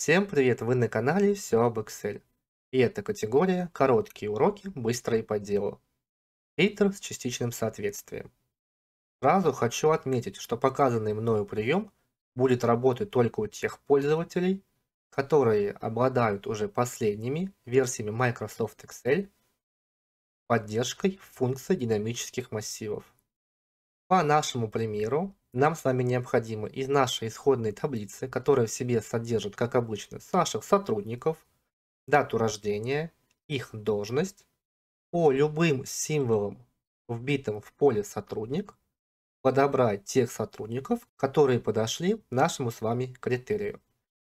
Всем привет, вы на канале Все об Excel. И эта категория «Короткие уроки, быстрые по делу». Фильтр с частичным соответствием. Сразу хочу отметить, что показанный мною прием будет работать только у тех пользователей, которые обладают уже последними версиями Microsoft Excel поддержкой функций динамических массивов. По нашему примеру, нам с вами необходимо из нашей исходной таблицы, которая в себе содержит, как обычно, наших сотрудников, дату рождения, их должность, по любым символам, вбитым в поле сотрудник, подобрать тех сотрудников, которые подошли нашему с вами критерию.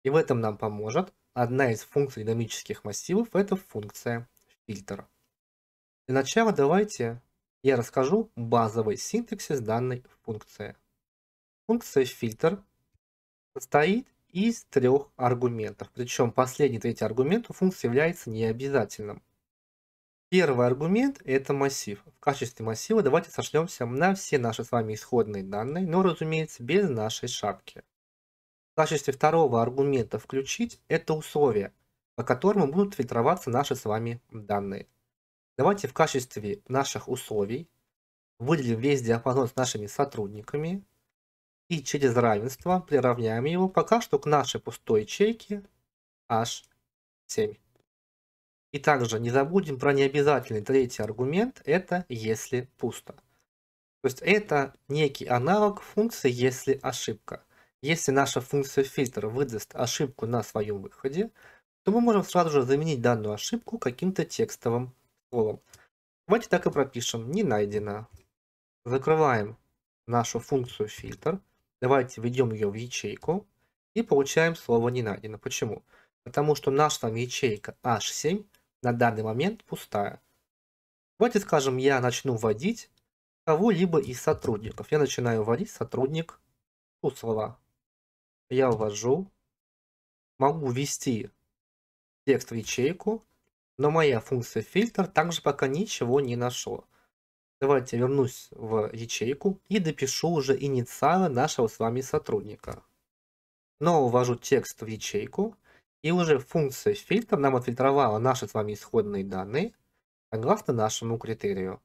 И в этом нам поможет одна из функций динамических массивов, это функция фильтра. Для начала давайте я расскажу базовый синтаксис данной функции. Функция фильтр состоит из трех аргументов. Причем последний, третий аргумент у функции является необязательным. Первый аргумент – это массив. В качестве массива давайте сошлемся на все наши с вами исходные данные, но, разумеется, без нашей шапки. В качестве второго аргумента «включить» – это условие, по которому будут фильтроваться наши с вами данные. Давайте в качестве наших условий выделим весь диапазон с нашими сотрудниками и через равенство приравняем его пока что к нашей пустой ячейке H7. И также не забудем про необязательный третий аргумент, это если пусто. То есть это некий аналог функции если ошибка. Если наша функция фильтр выдаст ошибку на своем выходе, то мы можем сразу же заменить данную ошибку каким-то текстовым колом. Давайте так и пропишем. Не найдено. Закрываем нашу функцию фильтр. Давайте введем ее в ячейку. И получаем слово не найдено. Почему? Потому что наша там ячейка H7 на данный момент пустая. Давайте скажем, я начну вводить кого-либо из сотрудников. Я начинаю вводить сотрудник У слова Я ввожу. Могу ввести текст в ячейку. Но моя функция фильтр также пока ничего не нашла. Давайте вернусь в ячейку и допишу уже инициалы нашего с вами сотрудника. Но ввожу текст в ячейку, и уже функция фильтр нам отфильтровала наши с вами исходные данные согласно нашему критерию.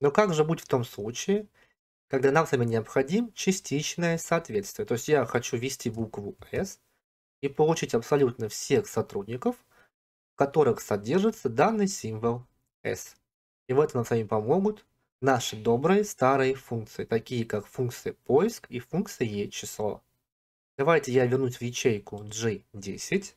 Но как же быть в том случае, когда нам с вами необходим частичное соответствие? То есть я хочу ввести букву S и получить абсолютно всех сотрудников – в которых содержится данный символ s. И в этом нам с вами помогут наши добрые старые функции, такие как функции поиск и функция e число. Давайте я вернусь в ячейку g10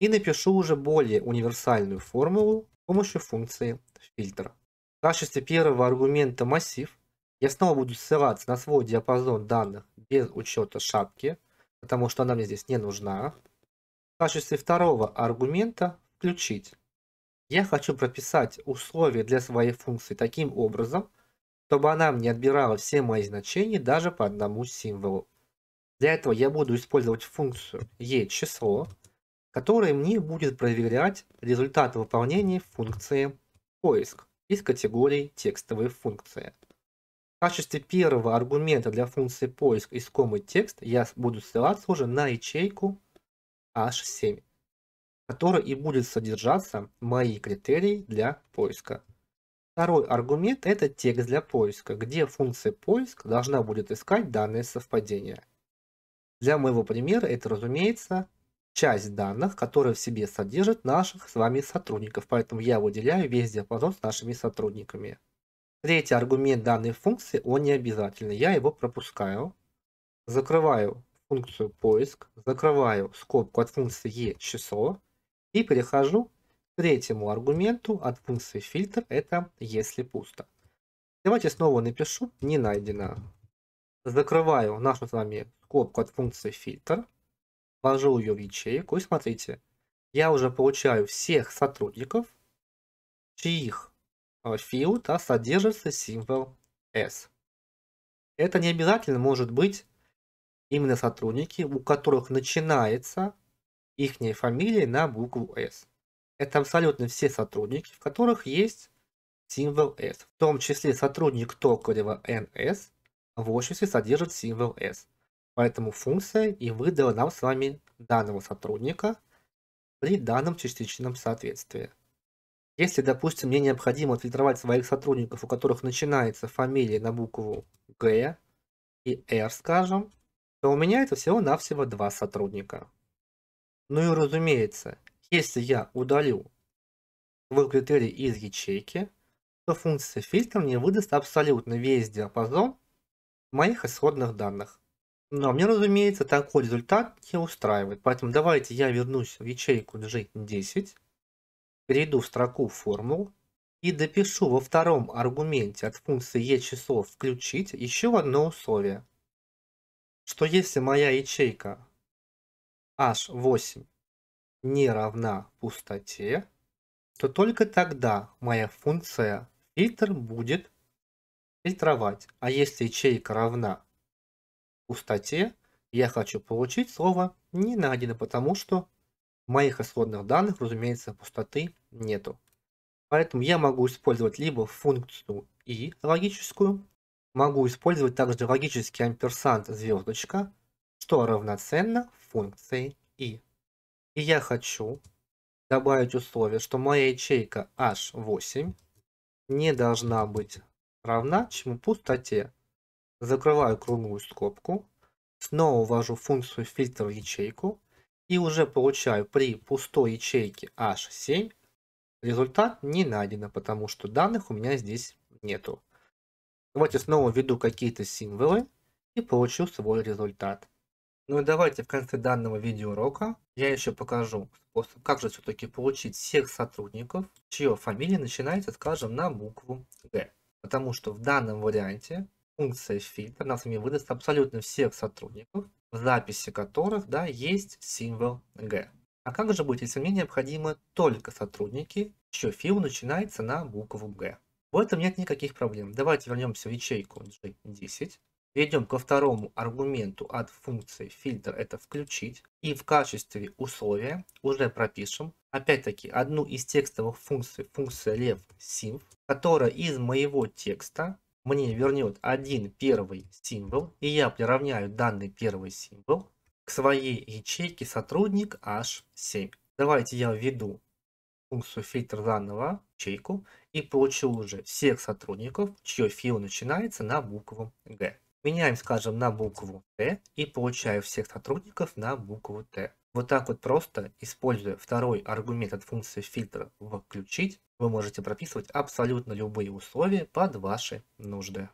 и напишу уже более универсальную формулу с помощью функции фильтр. В качестве первого аргумента массив я снова буду ссылаться на свой диапазон данных без учета шапки, потому что она мне здесь не нужна. В качестве второго аргумента отключить. Я хочу прописать условия для своей функции таким образом, чтобы она мне отбирала все мои значения даже по одному символу. Для этого я буду использовать функцию e-число, которая мне будет проверять результат выполнения функции поиск из категории текстовые функции. В качестве первого аргумента для функции поиск искомый текст я буду ссылаться уже на ячейку h7 которой и будет содержаться мои критерии для поиска. Второй аргумент – это текст для поиска, где функция поиск должна будет искать данные совпадения. Для моего примера это, разумеется, часть данных, которые в себе содержат наших с вами сотрудников, поэтому я выделяю весь диапазон с нашими сотрудниками. Третий аргумент данной функции, он не обязательный, я его пропускаю. Закрываю функцию поиск, закрываю скобку от функции e число и перехожу к третьему аргументу от функции фильтр, это если пусто. Давайте снова напишу не найдено. Закрываю нашу с вами скобку от функции фильтр, ввожу ее в ячейку и смотрите, я уже получаю всех сотрудников, чьих э, field а, содержится символ S. Это не обязательно может быть именно сотрудники, у которых начинается ихней фамилии на букву S. Это абсолютно все сотрудники, в которых есть символ S. В том числе сотрудник токарева NS в офисе содержит символ S. Поэтому функция и выдала нам с вами данного сотрудника при данном частичном соответствии. Если, допустим, мне необходимо отфильтровать своих сотрудников, у которых начинается фамилия на букву Г и R, скажем, то у меня это всего-навсего два сотрудника. Ну и разумеется, если я удалю свой критерий из ячейки, то функция фильтра мне выдаст абсолютно весь диапазон моих исходных данных. Но мне, разумеется, такой результат не устраивает. Поэтому давайте я вернусь в ячейку G10, перейду в строку формул и допишу во втором аргументе от функции e часов включить еще одно условие. Что если моя ячейка h8 не равна пустоте, то только тогда моя функция фильтр будет фильтровать. А если ячейка равна пустоте, я хочу получить слово не найдено, потому что в моих исходных данных, разумеется, пустоты нету. Поэтому я могу использовать либо функцию и логическую, могу использовать также логический амперсант звездочка, что равноценно функции i. И я хочу добавить условие, что моя ячейка h8 не должна быть равна чему пустоте. Закрываю круглую скобку, снова ввожу функцию фильтра в ячейку и уже получаю при пустой ячейке h7 результат не найдено, потому что данных у меня здесь нету. Давайте снова введу какие-то символы и получу свой результат. Ну и давайте в конце данного видеоурока я еще покажу способ, как же все-таки получить всех сотрудников, чье фамилия начинается, скажем, на букву Г. Потому что в данном варианте функция фильтр нас вами выдаст абсолютно всех сотрудников, в записи которых да, есть символ Г. А как же быть, если мне необходимы только сотрудники, чье фил начинается на букву Г? В этом нет никаких проблем. Давайте вернемся в ячейку G10. Перейдем ко второму аргументу от функции фильтр это включить. И в качестве условия уже пропишем опять-таки одну из текстовых функций, функция лев симф, которая из моего текста мне вернет один первый символ, и я приравняю данный первый символ к своей ячейке сотрудник H7. Давайте я введу функцию фильтр данного ячейку и получу уже всех сотрудников, чье фио начинается на букву Г. Меняем, скажем, на букву Т и получаю всех сотрудников на букву Т. Вот так вот просто, используя второй аргумент от функции фильтра «включить», вы можете прописывать абсолютно любые условия под ваши нужды.